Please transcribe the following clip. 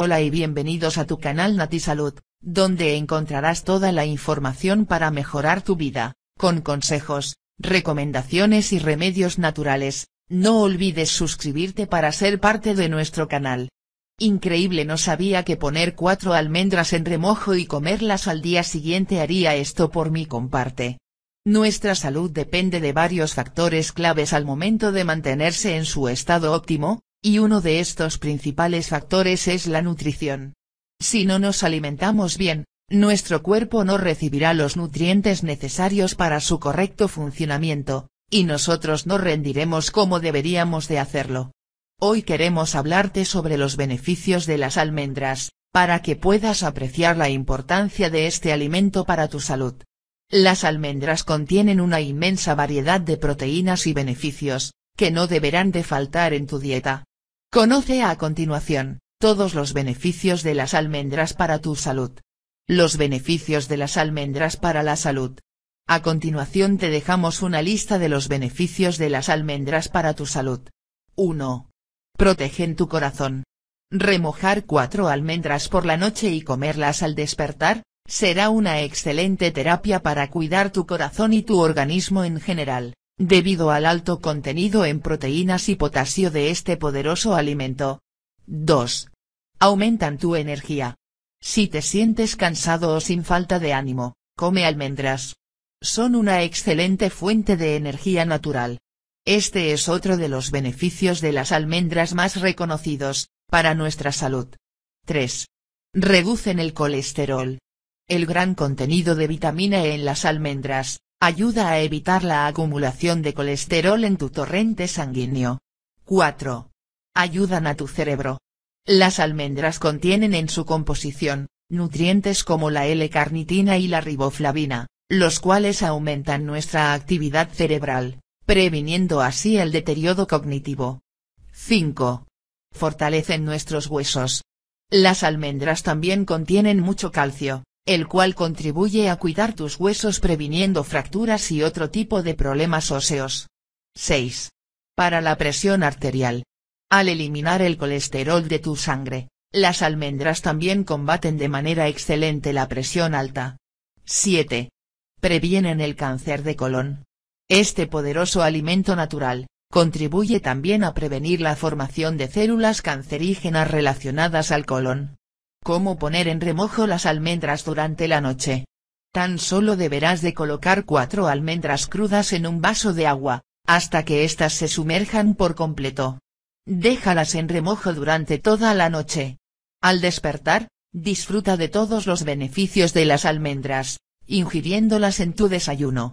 Hola y bienvenidos a tu canal NatiSalud, Salud, donde encontrarás toda la información para mejorar tu vida, con consejos, recomendaciones y remedios naturales, no olvides suscribirte para ser parte de nuestro canal. Increíble no sabía que poner cuatro almendras en remojo y comerlas al día siguiente haría esto por mi comparte. Nuestra salud depende de varios factores claves al momento de mantenerse en su estado óptimo, y uno de estos principales factores es la nutrición. Si no nos alimentamos bien, nuestro cuerpo no recibirá los nutrientes necesarios para su correcto funcionamiento, y nosotros no rendiremos como deberíamos de hacerlo. Hoy queremos hablarte sobre los beneficios de las almendras, para que puedas apreciar la importancia de este alimento para tu salud. Las almendras contienen una inmensa variedad de proteínas y beneficios, que no deberán de faltar en tu dieta. Conoce a continuación, todos los beneficios de las almendras para tu salud. Los beneficios de las almendras para la salud. A continuación te dejamos una lista de los beneficios de las almendras para tu salud. 1. Protegen tu corazón. Remojar cuatro almendras por la noche y comerlas al despertar, será una excelente terapia para cuidar tu corazón y tu organismo en general debido al alto contenido en proteínas y potasio de este poderoso alimento. 2. Aumentan tu energía. Si te sientes cansado o sin falta de ánimo, come almendras. Son una excelente fuente de energía natural. Este es otro de los beneficios de las almendras más reconocidos, para nuestra salud. 3. Reducen el colesterol. El gran contenido de vitamina E en las almendras, Ayuda a evitar la acumulación de colesterol en tu torrente sanguíneo. 4. Ayudan a tu cerebro. Las almendras contienen en su composición, nutrientes como la L-carnitina y la riboflavina, los cuales aumentan nuestra actividad cerebral, previniendo así el deterioro cognitivo. 5. Fortalecen nuestros huesos. Las almendras también contienen mucho calcio, el cual contribuye a cuidar tus huesos previniendo fracturas y otro tipo de problemas óseos. 6. Para la presión arterial. Al eliminar el colesterol de tu sangre, las almendras también combaten de manera excelente la presión alta. 7. Previenen el cáncer de colon. Este poderoso alimento natural, contribuye también a prevenir la formación de células cancerígenas relacionadas al colon. Cómo poner en remojo las almendras durante la noche. Tan solo deberás de colocar cuatro almendras crudas en un vaso de agua, hasta que éstas se sumerjan por completo. Déjalas en remojo durante toda la noche. Al despertar, disfruta de todos los beneficios de las almendras, ingiriéndolas en tu desayuno.